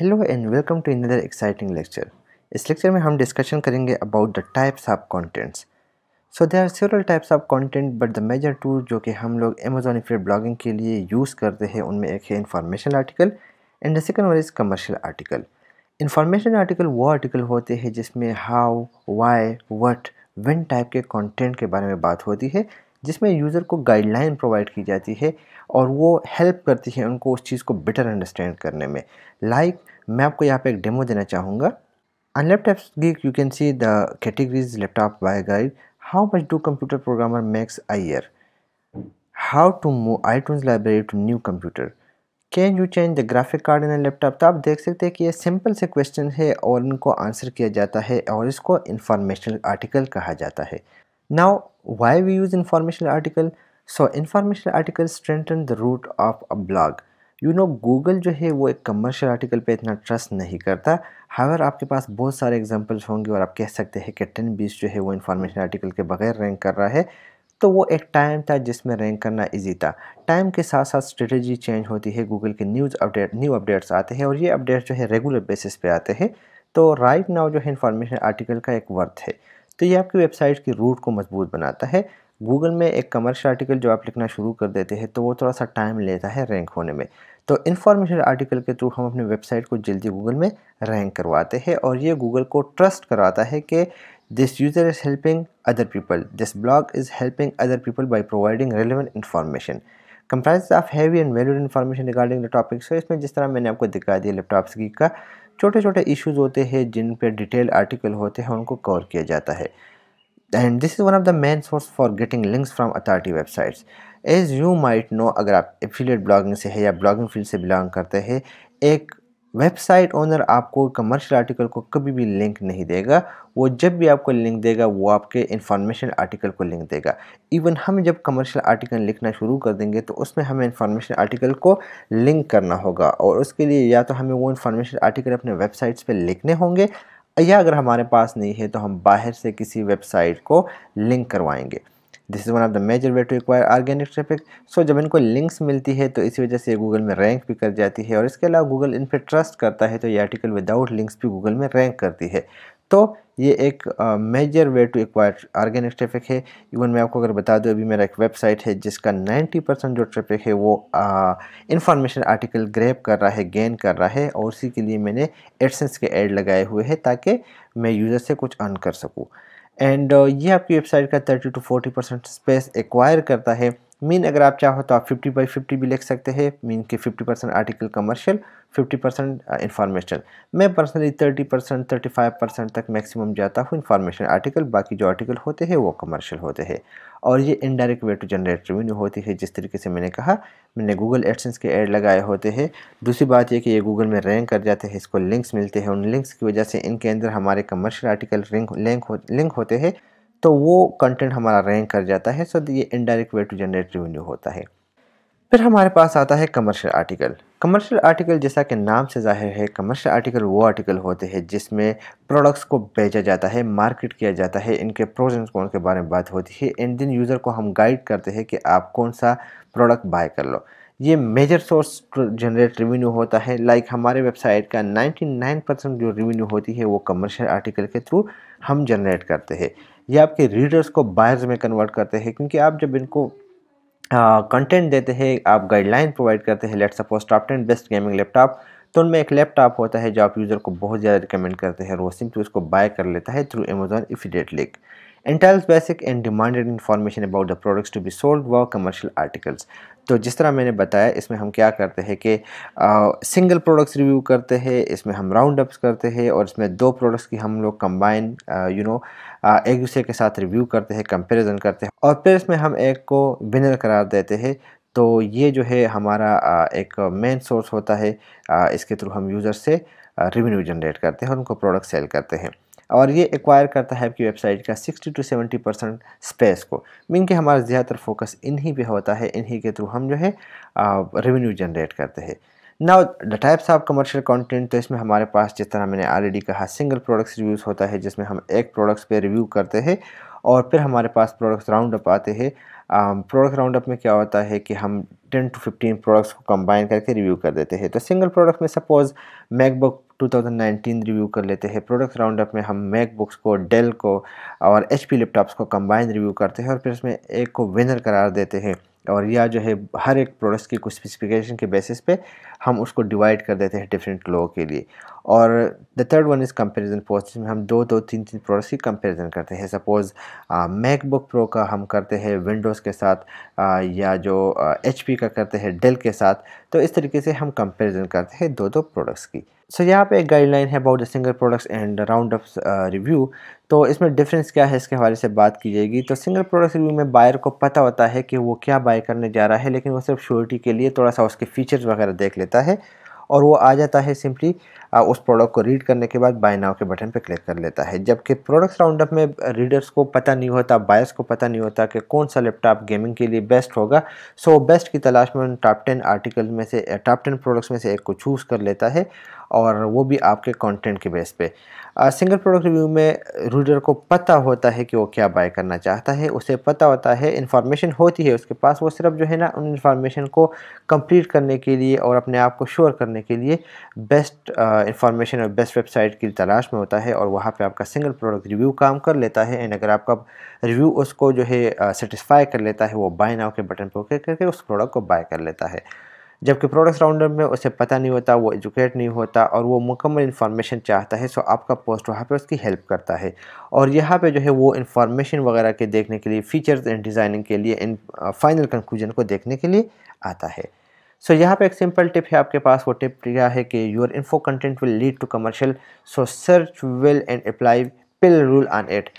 Hello and welcome to another exciting lecture इस lecture में हम डिस्कशन करेंगे about the types of contents so they are several types of content but the major two जो कि हम लोग Amazon फिर ब्लॉगिंग के लिए यूज़ करते हैं उनमें एक है information article and the second one is commercial article information article वो आर्टिकल होते हैं जिसमें how why what one type के कॉन्टेंट के बारे में बात होती है जिसमें यूज़र को गाइडलाइन प्रोवाइड की जाती है और वो हेल्प करती है उनको उस चीज़ को बेटर अंडरस्टैंड करने में लाइक like, मैं आपको यहाँ पे एक डेमो देना चाहूँगा on laptop you can see see the categories laptop by guide. How much do computer programmer makes a year? How to move iTunes library to new can you change the graphic card in laptop तो आप देख सकते हैं कि ये simple से question है और इनको आंसर किया जाता है और इसको इन्फॉर्मेशनल आर्टिकल कहा जाता है Now why we use informational article? So informational article strengthen the root of a blog you know Google जो है वो एक कमर्शियल आर्टिकल पे इतना ट्रस्ट नहीं करता हावर आपके पास बहुत सारे एग्जांपल्स होंगे और आप कह सकते हैं कि टेन बीस जो है वो इन्फॉर्मेशन आर्टिकल के बगैर रैंक कर रहा है तो वो एक टाइम था जिसमें रैंक करना इजी था टाइम के साथ साथ स्ट्रेटजी चेंज होती है गूगल के न्यूज़ अपडेट न्यू अपडेट्स आते हैं और ये अपडेट्स जो है रेगुलर बेसिस पे आते हैं तो राइट नाउ जो है इन्फॉर्मेशन आर्टिकल का एक वर्थ है तो ये आपकी वेबसाइट की रूट को मजबूत बनाता है गूगल में एक कमर्शियल आर्टिकल जो आप लिखना शुरू कर देते हैं तो वो थोड़ा सा टाइम लेता है रैंक होने में तो इन्फॉर्मेशन आर्टिकल के थ्रू हम अपनी वेबसाइट को जल्दी गूगल में रैंक करवाते हैं और ये गूगल को ट्रस्ट करवाता है कि this user is helping other people this blog is helping other people by providing relevant information comprise of heavy and valued information regarding the topics इसमें जिस तरह मैंने आपको दिखा दिया लैपटॉप की का छोटे छोटे इशूज़ होते हैं जिन पर डिटेल आर्टिकल होते हैं उनको कवर किया जाता है and this is one of the main source for getting links from authority websites as you might know अगर आप एफिलेट ब्लॉगिंग से है या ब्लॉगिंग फील्ड से बिलोंग करते हैं एक वेबसाइट ओनर आपको कमर्शियल आर्टिकल को कभी भी लिंक नहीं देगा वो जब भी आपको लिंक देगा वो आपके इन्फॉर्मेशन आर्टिकल को लिंक देगा इवन हम जब कमर्शियल आर्टिकल लिखना शुरू कर देंगे तो उसमें हमें इन्फॉर्मेशन आर्टिकल को लिंक करना होगा और उसके लिए या तो हमें वो इन्फॉर्मेशन आर्टिकल अपने वेबसाइट्स पर लिखने होंगे या अगर हमारे पास नहीं है तो हम बाहर से किसी वेबसाइट को लिंक करवाएँगे this is one of the major way to acquire organic traffic so जब इनको लिंक्स मिलती है तो इसी वजह से गूगल में रैंक भी कर जाती है और इसके अलावा गूगल इन पर ट्रस्ट करता है तो ये आर्टिकल विदाउट लिंक्स भी गूगल में रैंक करती है तो ये एक major way to acquire organic traffic है इवन मैं आपको अगर बता दूं अभी मेरा एक वेबसाइट है जिसका 90 परसेंट जो ट्रैफिक है वो इंफॉर्मेशन आर्टिकल ग्रैप कर रहा है गेन कर रहा है और उसी के लिए मैंने एडसेंस के एड लगाए हुए हैं ताकि मैं यूज़र से कुछ अर्न कर सकूँ एंड uh, ये आपकी वेबसाइट का thirty to forty percent space acquire करता है मीन अगर आप चाहो तो आप 50 बाई 50 भी लिख सकते हैं मीन के 50 percent article commercial 50 percent information मैं पर्सनली 30 परसेंट थर्टी परसेंट तक मैक्सिमम जाता हूँ इन्फॉर्मेशन आर्टिकल बाकी जो आर्टिकल होते हैं वो कमर्शियल होते हैं और ये indirect way to generate revenue होती है जिस तरीके से मैंने कहा मैंने गूगल एडसेंस के एड लगाए होते हैं दूसरी बात यह कि ये गूगल में रैंक कर जाते हैं इसको लिंक्स मिलते हैं उन लिंक्स की वजह से इनके अंदर हमारे कमर्शियल आर्टिकल लिंक लिंक होते हैं तो वो कंटेंट हमारा रैंक कर जाता है सो ये indirect way to generate revenue होता है फिर हमारे पास आता है कमर्शियल आर्टिकल कमर्शियल आर्टिकल जैसा कि नाम से जाहिर है कमर्शियल आर्टिकल वो आर्टिकल होते हैं जिसमें प्रोडक्ट्स को बेचा जाता है मार्केट किया जाता है इनके प्रोज एंड कौन के बारे में बात होती है एंड दिन यूज़र को हम गाइड करते हैं कि आप कौन सा प्रोडक्ट बाय कर लो ये मेजर सोर्स जनरेट रेवेन्यू होता है लाइक like हमारे वेबसाइट का 99 परसेंट जो रेवेन्यू होती है वो कमर्शियल आर्टिकल के थ्रू हम जनरेट करते हैं ये आपके रीडर्स को बायर्स में कन्वर्ट करते हैं क्योंकि आप जब इनको कंटेंट uh, देते हैं आप गाइडलाइन प्रोवाइड करते हैं let suppose top ten best gaming laptop तो उनमें एक लैपटॉप होता है जो आप यूज़र को बहुत ज़्यादा रिकमेंड करते हैं रोसिंग तो उसको बाय कर लेता है through Amazon affiliate link and basic basic and demanded information about the products to be sold commercial commercial articles. तो जिस तरह मैंने बताया इसमें हम क्या करते हैं कि सिंगल प्रोडक्ट्स रिव्यू करते हैं इसमें हम राउंड अप्स करते हैं और इसमें दो प्रोडक्ट्स की हम लोग कंबाइन यू नो एक दूसरे के साथ रिव्यू करते हैं कंपैरिजन करते हैं और फिर इसमें हम एक को विनर करार देते हैं तो ये जो है हमारा एक मेन सोर्स होता है इसके थ्रू हम यूज़र से रिवेन्यू जनरेट करते हैं और उनको प्रोडक्ट सेल करते हैं और ये एक्वायर करता है आपकी वेबसाइट का 60 टू 70 परसेंट स्पेस को मीन कि हमारा ज़्यादातर फोकस इन्हीं पे होता है इन्हीं के थ्रू हम जो है रेवेन्यू जनरेट करते हैं now the types of commercial content तो इसमें हमारे पास जिस तरह मैंने ऑलरेडी कहा सिंगल प्रोडक्ट्स रिव्यूज़ होता है जिसमें हम एक प्रोडक्ट्स पे रिव्यू करते हैं और फिर हमारे पास प्रोडक्ट्स राउंड अप आते हैं प्रोडक्ट राउंड अप में क्या होता है कि हम टेन टू फिफ्टीन प्रोडक्ट्स को कंबाइन करके रिव्यू कर देते हैं तो सिंगल प्रोडक्ट में सपोज़ मैकबुक 2019 रिव्यू कर लेते हैं प्रोडक्ट्स राउंड अप में हम मैकबुक्स को डेल को और एच लैपटॉप्स को कंबाइन रिव्यू करते हैं और फिर उसमें एक को विनर करार देते हैं और या जो है हर एक प्रोडक्ट्स की कुछ स्पेसिफिकेशन के बेसिस पे हम उसको डिवाइड कर देते हैं डिफरेंट लोगों के लिए और the third one is comparison post जिसमें हम दो दो तीन तीन प्रोडक्ट्स की कंपैरिजन करते हैं सपोज़ मैकबुक प्रो का हम करते हैं विंडोज़ के साथ आ, या जो एच का करते हैं डेल के साथ तो इस तरीके से हम कंपेरिजन करते हैं दो दो प्रोडक्ट्स की सो so, यहाँ पे एक गाइडलाइन है about the single products and round of review तो इसमें डिफरेंस क्या है इसके हवाले से बात की जाएगी तो सिंगल प्रोडक्ट्स रिव्यू में बायर को पता होता है कि वो क्या बाय करने जा रहा है लेकिन वो सिर्फ श्योरिटी के लिए थोड़ा सा उसके फीचर्स वगैरह देख लेता है और वो आ जाता है सिंपली uh, उस प्रोडक्ट को रीड करने के बाद बाय नाव के बटन पर क्लिक कर लेता है जबकि प्रोडक्ट्स राउंड अप में रीडर्स को पता नहीं होता बायर्स को पता नहीं होता कि कौन सा लैपटॉप गेमिंग के लिए बेस्ट होगा सो बेस्ट की तलाश में उन टॉप टेन आर्टिकल में से टॉप टेन प्रोडक्ट्स में से एक को चूज़ कर लेता है और वो भी आपके कंटेंट के बेस पे सिंगल प्रोडक्ट रिव्यू में रीडर को पता होता है कि वो क्या बाय करना चाहता है उसे पता होता है इन्फॉर्मेशन होती है उसके पास वो सिर्फ जो है ना उन इन्फॉर्मेशन को कंप्लीट करने के लिए और अपने आप को श्योर करने के लिए बेस्ट इन्फॉर्मेशन और बेस्ट वेबसाइट की तलाश में होता है और वहाँ पर आपका सिंगल प्रोडक्ट रिव्यू काम कर लेता है एंड अगर आपका रिव्यू उसको जो है सेटिस्फाई कर लेता है वो बाय नाउ के बटन पर क्लिक करके उस प्रोडक्ट को बाय कर लेता है जबकि प्रोडक्ट राउंडर में उसे पता नहीं होता वो एजुकेट नहीं होता और वो मुकम्मल इन्फॉर्मेशन चाहता है सो आपका पोस्ट वहाँ पे उसकी हेल्प करता है और यहाँ पे जो है वो इन्फॉर्मेशन वगैरह के देखने के लिए फीचर्स एंड डिज़ाइनिंग के लिए इन फाइनल कंक्लूजन को देखने के लिए आता है सो so, यहाँ पे एक सिंपल टिप है आपके पास वो टिप यह है कि your info content will lead to commercial so search will end apply pill rule on at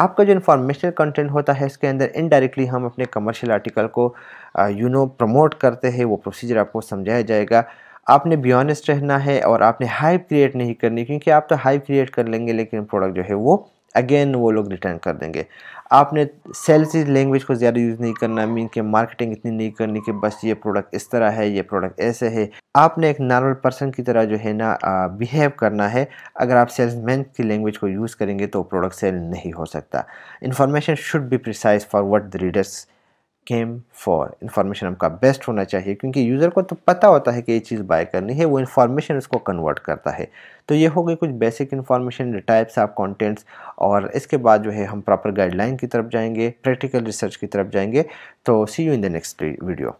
आपका जो इन्फॉर्मेशनल कंटेंट होता है इसके अंदर इनडायरेक्टली हम अपने कमर्शियल आर्टिकल को यू नो प्रमोट करते हैं वो प्रोसीजर आपको समझाया जाएगा आपने बी ऑनेस्ट रहना है और आपने हाइप क्रिएट नहीं करनी क्योंकि आप तो हाइप क्रिएट कर लेंगे लेकिन प्रोडक्ट जो है वो अगेन वो लोग रिटर्न कर देंगे आपने सेल्स लैंग्वेज को ज़्यादा यूज़ नहीं करना मीन के मार्केटिंग इतनी नहीं करनी कि बस ये प्रोडक्ट इस तरह है ये प्रोडक्ट ऐसे है आपने एक नॉर्मल पर्सन की तरह जो है ना बिहेव करना है अगर आप सेल्समैन की लैंग्वेज को यूज़ करेंगे तो प्रोडक्ट सेल नहीं हो सकता information should be precise for what the readers came for information आपका बेस्ट होना चाहिए क्योंकि यूज़र को तो पता होता है कि ये चीज़ बाय करनी है वो इन्फॉर्मेशन इसको कन्वर्ट करता है तो ये हो गई कुछ basic information types of contents और इसके बाद जो है हम प्रॉपर गाइडलाइन की तरफ जाएंगे प्रैक्टिकल रिसर्च की तरफ जाएंगे तो see you in the next video